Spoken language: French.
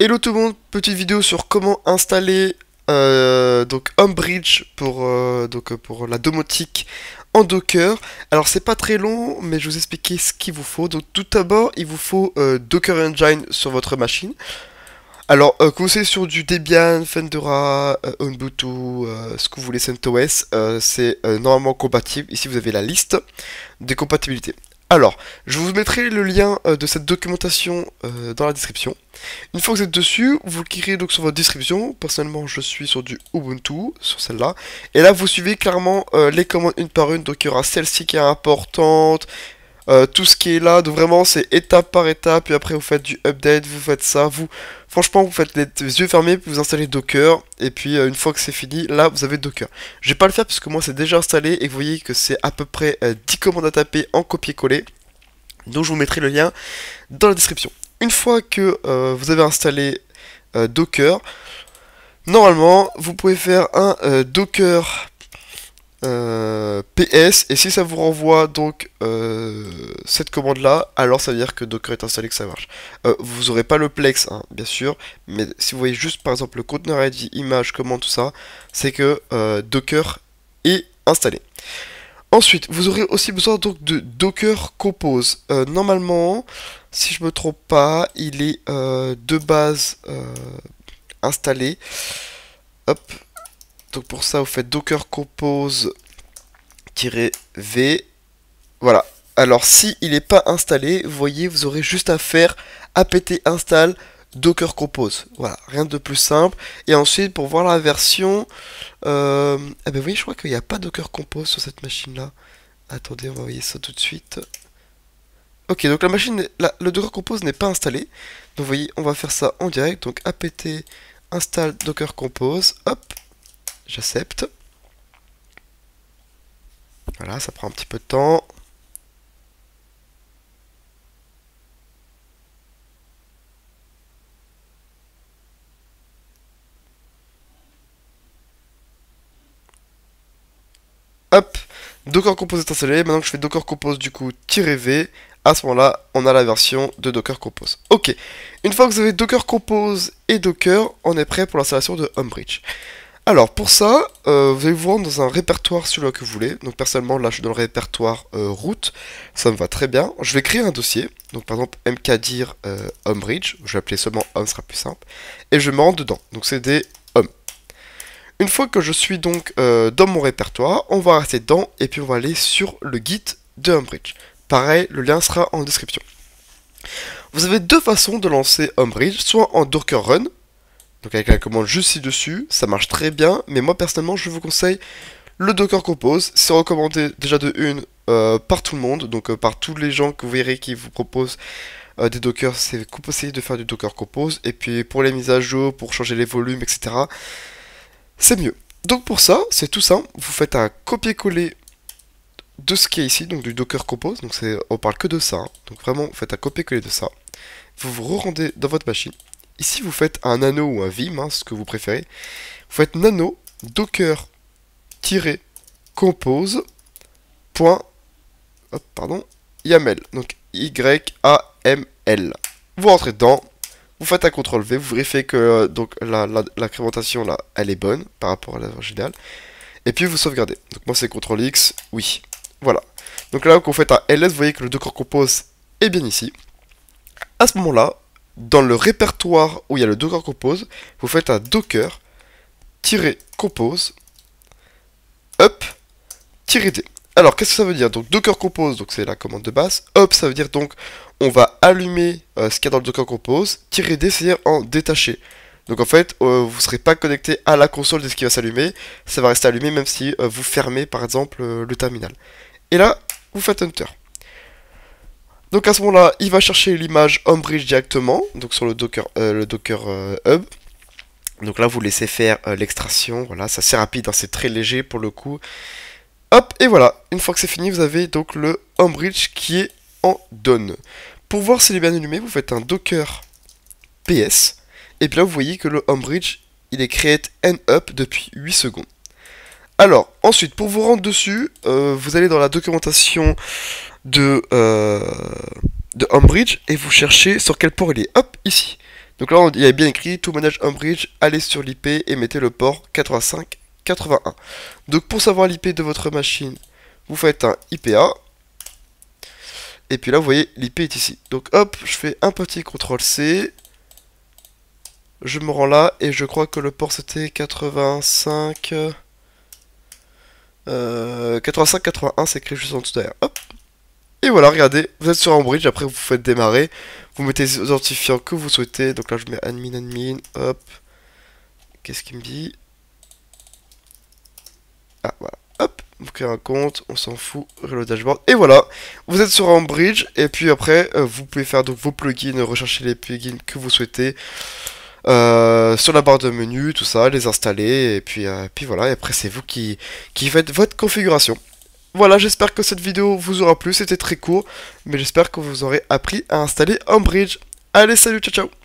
Hello tout le monde, petite vidéo sur comment installer euh, donc pour, euh, donc, euh, pour la domotique en Docker. Alors c'est pas très long, mais je vais vous expliquer ce qu'il vous faut. Donc tout d'abord, il vous faut euh, Docker Engine sur votre machine. Alors, quand que vous sur du Debian, Fedora, Ubuntu, ce que vous voulez, CentOS, c'est normalement compatible. Ici, vous avez la liste des compatibilités. Alors, je vous mettrai le lien euh, de cette documentation euh, dans la description. Une fois que vous êtes dessus, vous cliquez donc sur votre description. Personnellement, je suis sur du Ubuntu, sur celle-là. Et là, vous suivez clairement euh, les commandes une par une. Donc, il y aura celle-ci qui est importante, euh, tout ce qui est là, donc vraiment c'est étape par étape, puis après vous faites du update, vous faites ça, vous... Franchement, vous faites les, yeux fermés, puis vous installez Docker, et puis euh, une fois que c'est fini, là vous avez Docker. Je vais pas le faire parce que moi c'est déjà installé, et vous voyez que c'est à peu près 10 euh, commandes à taper en copier-coller. Donc je vous mettrai le lien dans la description. Une fois que vous avez installé Docker, normalement vous pouvez faire un Docker... PS, et si ça vous renvoie donc euh, cette commande là, alors ça veut dire que Docker est installé que ça marche. Euh, vous aurez pas le Plex, hein, bien sûr, mais si vous voyez juste par exemple le conteneur ID, image, commande, tout ça, c'est que euh, Docker est installé. Ensuite, vous aurez aussi besoin donc de Docker Compose. normalement, si je me trompe pas, il est de base installé. Donc pour ça, vous faites Docker Compose -v. Voilà. Alors si il n'est pas installé, vous voyez, vous aurez juste à faire apt install Docker Compose. Voilà, rien de plus simple. Et ensuite, pour voir la version, euh, eh ben voyez, je crois qu'il n'y a pas Docker Compose sur cette machine-là. Attendez, on va voir ça tout de suite. Ok, donc la machine, le Docker Compose n'est pas installé. Donc vous voyez, on va faire ça en direct. Donc apt install Docker Compose. Hop, j'accepte. Voilà, ça prend un petit peu de temps. Hop Docker Compose est installé. Maintenant que je fais Docker Compose du coup "-v", à ce moment-là, on a la version de Docker Compose. Ok, une fois que vous avez Docker Compose et Docker, on est prêt pour l'installation de Homebridge. Alors pour ça, euh, vous allez vous rendre dans un répertoire celui que vous voulez. Donc personnellement là je suis dans le répertoire root. Euh, route, ça me va très bien. Je vais créer un dossier, donc par exemple mkdir euh, homebridge, je vais appeler seulement home, ce sera plus simple. Et je me rends dedans, donc c'est des home. Une fois que je suis donc dans mon répertoire, on va rester dedans et puis on va aller sur le git de Homebridge. Pareil, le lien sera en description. Vous avez deux façons de lancer Homebridge, soit en Docker Run, donc avec la commande juste ci-dessus, ça marche très bien, mais moi personnellement je vous conseille le Docker Compose, c'est recommandé déjà de une euh, par tout le monde, donc euh, par tous les gens que vous verrez qui vous proposent euh, des Docker, c'est essayer de faire du Docker Compose, et puis pour les mises à jour, pour changer les volumes, etc. C'est mieux. Donc pour ça, c'est tout simple, vous faites un copier-coller de ce qui est ici, donc du Docker Compose, donc on parle que de ça, hein. donc vraiment vous faites un copier-coller de ça, vous vous rendez dans votre machine, Ici, vous faites un nano ou un vim, hein, ce que vous préférez. Vous faites nano docker-compose. pardon, YAML. Donc Y-A-M-L. Vous rentrez dedans, vous faites un CTRL V, vous vérifiez que euh, donc la, là, elle est bonne par rapport à l'original. Et puis vous sauvegardez. Donc moi c'est CTRL X, oui. Voilà. Donc là, quand vous faites un LS, vous voyez que le docker compose est bien ici. À ce moment-là, dans le répertoire où il y a le docker compose, vous faites un docker-compose up-d. Alors, qu'est-ce que ça veut dire Donc, Docker Compose, donc c'est la commande de base. Up, ça veut dire donc, on va allumer euh, ce qu'il y a dans le Docker Compose. Tirer D, c'est-à-dire en détacher. Donc, en fait, euh, vous ne serez pas connecté à la console de ce qui va s'allumer. Ça va rester allumé, même si euh, vous fermez, par exemple, le terminal. Et là, vous faites Enter. Donc à ce moment-là, il va chercher l'image Homebridge directement, donc sur le Docker, euh, le Docker euh, Hub. Donc là, vous laissez faire euh, l'extraction, voilà, c'est assez rapide, hein, c'est très léger pour le coup. Hop, et voilà, une fois que c'est fini, vous avez donc le Homebridge qui est en donne. Pour voir s'il est bien allumé, vous faites un Docker PS, et puis là, vous voyez que le Homebridge, il est créé and up depuis 8 secondes. Alors, ensuite, pour vous rendre dessus, vous allez dans la documentation de, Homebridge euh, et vous cherchez sur quel port il est. Hop, ici. Donc là, il y a bien écrit tout manage Homebridge, allez sur l'IP et mettez le port 8581, Donc pour savoir l'IP de votre machine, vous faites un IPA. Et puis là, vous voyez, l'IP est ici. Donc hop, je fais un petit CTRL C. Je me rends là et je crois que le port c'était 85... Euh, c'est écrit juste en dessous et voilà, regardez, vous êtes sur bridge, après vous faites démarrer, vous mettez les identifiants que vous souhaitez, donc là je mets admin, admin, hop, qu'est-ce qu'il me dit Ah, voilà, hop, vous créez un compte, on s'en fout, le dashboard, et voilà, vous êtes sur un bridge, et puis après, euh, vous pouvez faire donc vos plugins, rechercher les plugins que vous souhaitez, euh, sur la barre de menu, tout ça, les installer, et puis, euh, puis voilà, et après c'est vous qui, qui faites votre configuration. Voilà, j'espère que cette vidéo vous aura plu, c'était très court, mais j'espère que vous aurez appris à installer bridge. Allez, salut, ciao, ciao